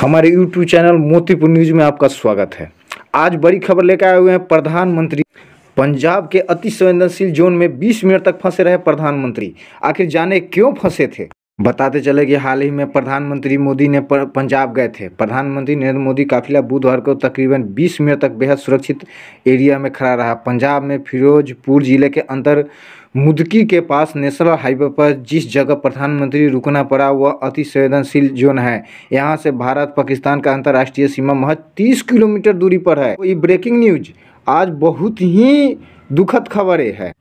हमारे YouTube channel Motipur news में आपका स्वागत है आज बड़ी खबर लेकर आए हुए हैं प्रधानमंत्री पंजाब के अति संवेदनशील जोन में 20 मिनट तक फंसे रहे प्रधानमंत्री आखिर जाने क्यों फंसे थे बताते चले कि हाल ही में प्रधानमंत्री मोदी ने पंजाब गए थे प्रधानमंत्री नरेंद्र मोदी काफिला बुधवार को तकरीबन 20 मिनट तक बेहद सुरक्षित एरिया में खड़ा रहा पंजाब में फिरोजपुर जिले के अंतर मुदकी के पास नेशनल हाईवे पर जिस जगह प्रधानमंत्री रुकना पड़ा वह अति संवेदनशील जोन है यहाँ से भारत पाकिस्तान का अंतर्राष्ट्रीय सीमा महज तीस किलोमीटर दूरी पर है ये ब्रेकिंग न्यूज आज बहुत ही दुखद खबरें है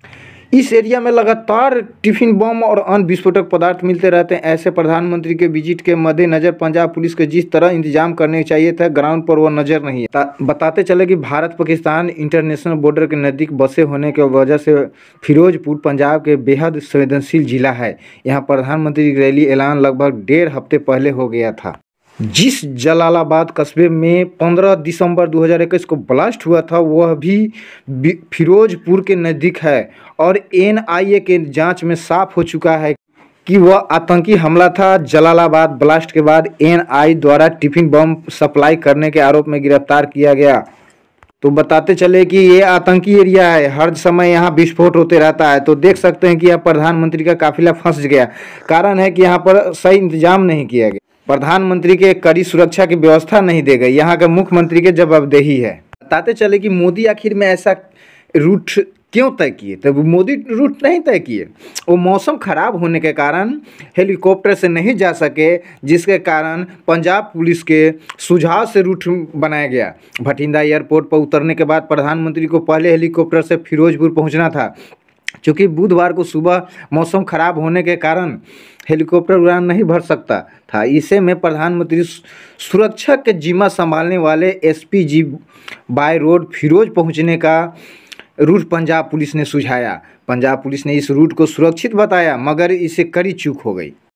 इस एरिया में लगातार टिफिन बम और अन्य विस्फोटक पदार्थ मिलते रहते हैं ऐसे प्रधानमंत्री के विजिट के मद्देनजर पंजाब पुलिस को जिस तरह इंतजाम करने चाहिए था ग्राउंड पर वो नजर नहीं है बताते चले कि भारत पाकिस्तान इंटरनेशनल बॉर्डर के नज़दीक बसे होने की वजह से फिरोजपुर पंजाब के बेहद संवेदनशील जिला है यहाँ प्रधानमंत्री रैली ऐलान लगभग डेढ़ हफ्ते पहले हो गया था जिस जलालाबाद कस्बे में 15 दिसंबर 2021 को ब्लास्ट हुआ था वह भी फिरोजपुर के नज़दीक है और एनआईए के जांच में साफ हो चुका है कि वह आतंकी हमला था जलालाबाद ब्लास्ट के बाद एनआई द्वारा टिफिन बम सप्लाई करने के आरोप में गिरफ्तार किया गया तो बताते चले कि ये आतंकी एरिया है हर समय यहाँ विस्फोट होते रहता है तो देख सकते हैं कि यह प्रधानमंत्री का काफिला फंस गया कारण है कि यहाँ पर सही इंतजाम नहीं किया गया प्रधानमंत्री के कड़ी सुरक्षा की व्यवस्था नहीं दे गई यहाँ के मुख्यमंत्री के जवाबदेही है बताते चले कि मोदी आखिर में ऐसा रूट क्यों तय किए तब मोदी रूट नहीं तय किए वो मौसम ख़राब होने के कारण हेलीकॉप्टर से नहीं जा सके जिसके कारण पंजाब पुलिस के सुझाव से रूट बनाया गया भटिंडा एयरपोर्ट पर उतरने के बाद प्रधानमंत्री को पहले हेलीकॉप्टर से फिरोजपुर पहुंचना था चूँकि बुधवार को सुबह मौसम खराब होने के कारण हेलीकॉप्टर उड़ान नहीं भर सकता था इसे में प्रधानमंत्री सुरक्षा के जिम्मा संभालने वाले P G by road Firoz पहुंचने का रूट पंजाब पुलिस ने सुझाया पंजाब पुलिस ने इस रूट को सुरक्षित बताया मगर इसे कड़ी चूक हो गई